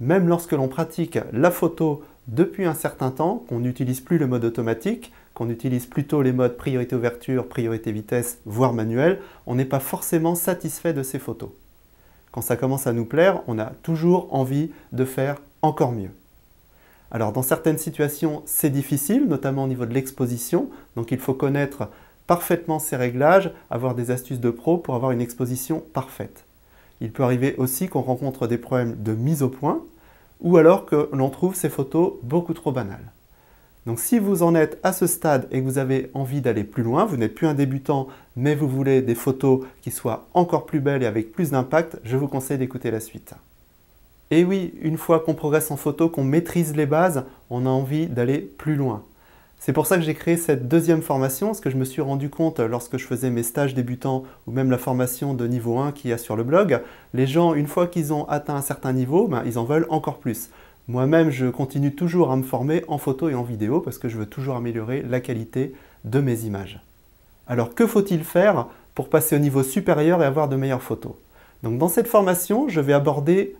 même lorsque l'on pratique la photo depuis un certain temps, qu'on n'utilise plus le mode automatique, qu'on utilise plutôt les modes priorité ouverture, priorité vitesse, voire manuel, on n'est pas forcément satisfait de ces photos. Quand ça commence à nous plaire, on a toujours envie de faire encore mieux. Alors dans certaines situations, c'est difficile, notamment au niveau de l'exposition, donc il faut connaître parfaitement ces réglages, avoir des astuces de pro pour avoir une exposition parfaite. Il peut arriver aussi qu'on rencontre des problèmes de mise au point ou alors que l'on trouve ces photos beaucoup trop banales. Donc si vous en êtes à ce stade et que vous avez envie d'aller plus loin, vous n'êtes plus un débutant mais vous voulez des photos qui soient encore plus belles et avec plus d'impact, je vous conseille d'écouter la suite. Et oui, une fois qu'on progresse en photo, qu'on maîtrise les bases, on a envie d'aller plus loin. C'est pour ça que j'ai créé cette deuxième formation, ce que je me suis rendu compte euh, lorsque je faisais mes stages débutants ou même la formation de niveau 1 qu'il y a sur le blog, les gens, une fois qu'ils ont atteint un certain niveau, ben, ils en veulent encore plus. Moi-même, je continue toujours à me former en photo et en vidéo parce que je veux toujours améliorer la qualité de mes images. Alors que faut-il faire pour passer au niveau supérieur et avoir de meilleures photos Donc dans cette formation, je vais aborder,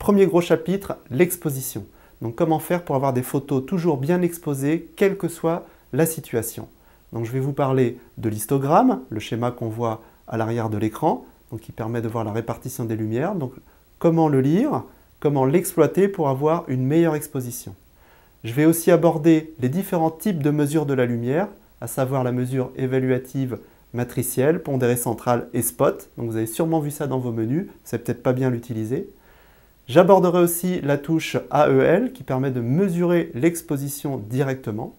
premier gros chapitre, l'exposition. Donc comment faire pour avoir des photos toujours bien exposées, quelle que soit la situation. Donc je vais vous parler de l'histogramme, le schéma qu'on voit à l'arrière de l'écran, qui permet de voir la répartition des lumières. Donc comment le lire, comment l'exploiter pour avoir une meilleure exposition. Je vais aussi aborder les différents types de mesures de la lumière, à savoir la mesure évaluative matricielle, pondérée centrale et spot. vous avez sûrement vu ça dans vos menus, c'est peut-être pas bien l'utiliser. J'aborderai aussi la touche AEL qui permet de mesurer l'exposition directement.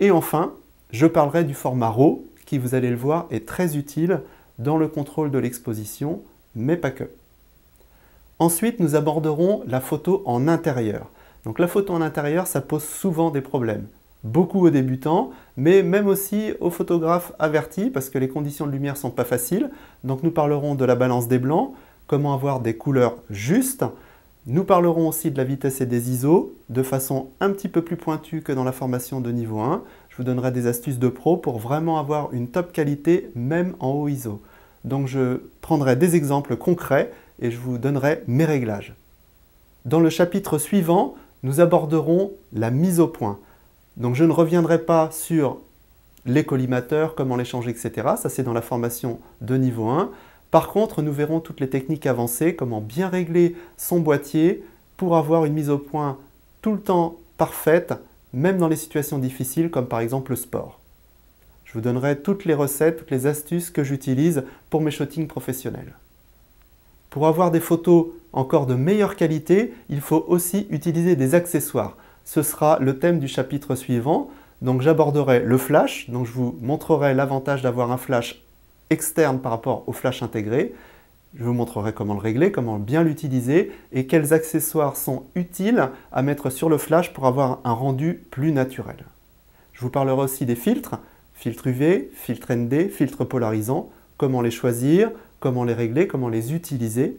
Et enfin, je parlerai du format RAW qui, vous allez le voir, est très utile dans le contrôle de l'exposition, mais pas que. Ensuite, nous aborderons la photo en intérieur. Donc la photo en intérieur, ça pose souvent des problèmes. Beaucoup aux débutants, mais même aussi aux photographes avertis, parce que les conditions de lumière sont pas faciles. Donc nous parlerons de la balance des blancs, comment avoir des couleurs justes. Nous parlerons aussi de la vitesse et des ISO de façon un petit peu plus pointue que dans la formation de niveau 1. Je vous donnerai des astuces de pro pour vraiment avoir une top qualité même en haut ISO. Donc je prendrai des exemples concrets et je vous donnerai mes réglages. Dans le chapitre suivant, nous aborderons la mise au point. Donc je ne reviendrai pas sur les collimateurs, comment les changer, etc. Ça c'est dans la formation de niveau 1. Par contre, nous verrons toutes les techniques avancées, comment bien régler son boîtier pour avoir une mise au point tout le temps parfaite, même dans les situations difficiles comme par exemple le sport. Je vous donnerai toutes les recettes, toutes les astuces que j'utilise pour mes shootings professionnels. Pour avoir des photos encore de meilleure qualité, il faut aussi utiliser des accessoires. Ce sera le thème du chapitre suivant. Donc j'aborderai le flash, donc je vous montrerai l'avantage d'avoir un flash externe par rapport au flash intégré. Je vous montrerai comment le régler, comment bien l'utiliser et quels accessoires sont utiles à mettre sur le flash pour avoir un rendu plus naturel. Je vous parlerai aussi des filtres, filtre UV, filtre ND, filtre polarisant, comment les choisir, comment les régler, comment les utiliser.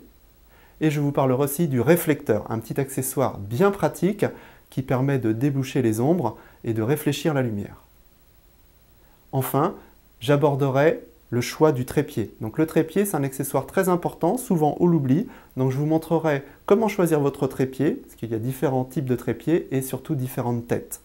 Et je vous parlerai aussi du réflecteur, un petit accessoire bien pratique qui permet de déboucher les ombres et de réfléchir la lumière. Enfin, j'aborderai le choix du trépied. Donc le trépied, c'est un accessoire très important, souvent on l'oublie. Donc je vous montrerai comment choisir votre trépied, parce qu'il y a différents types de trépieds et surtout différentes têtes.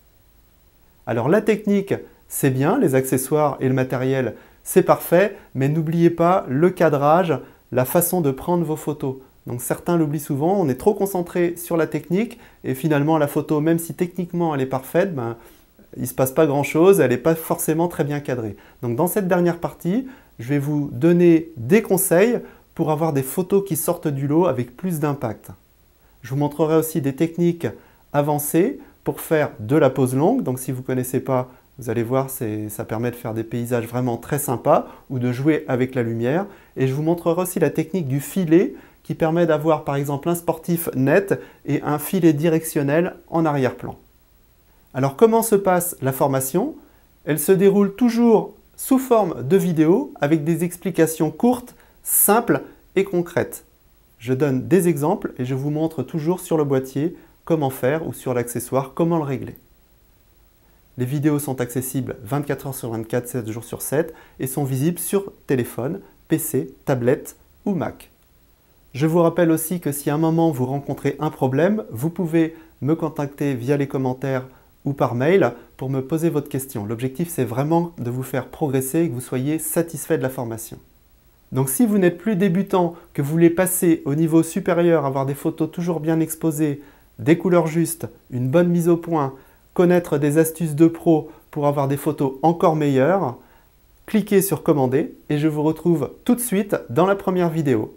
Alors la technique, c'est bien, les accessoires et le matériel, c'est parfait, mais n'oubliez pas le cadrage, la façon de prendre vos photos. Donc certains l'oublient souvent, on est trop concentré sur la technique et finalement la photo, même si techniquement elle est parfaite, ben, il ne se passe pas grand-chose, elle n'est pas forcément très bien cadrée. Donc dans cette dernière partie, je vais vous donner des conseils pour avoir des photos qui sortent du lot avec plus d'impact. Je vous montrerai aussi des techniques avancées pour faire de la pose longue. Donc si vous ne connaissez pas, vous allez voir, ça permet de faire des paysages vraiment très sympas ou de jouer avec la lumière. Et je vous montrerai aussi la technique du filet qui permet d'avoir par exemple un sportif net et un filet directionnel en arrière-plan. Alors comment se passe la formation Elle se déroule toujours sous forme de vidéo avec des explications courtes, simples et concrètes. Je donne des exemples et je vous montre toujours sur le boîtier comment faire ou sur l'accessoire comment le régler. Les vidéos sont accessibles 24 heures sur 24, 7 jours sur 7 et sont visibles sur téléphone, PC, tablette ou Mac. Je vous rappelle aussi que si à un moment vous rencontrez un problème, vous pouvez me contacter via les commentaires ou par mail pour me poser votre question. L'objectif, c'est vraiment de vous faire progresser et que vous soyez satisfait de la formation. Donc si vous n'êtes plus débutant, que vous voulez passer au niveau supérieur, avoir des photos toujours bien exposées, des couleurs justes, une bonne mise au point, connaître des astuces de pro pour avoir des photos encore meilleures, cliquez sur commander et je vous retrouve tout de suite dans la première vidéo.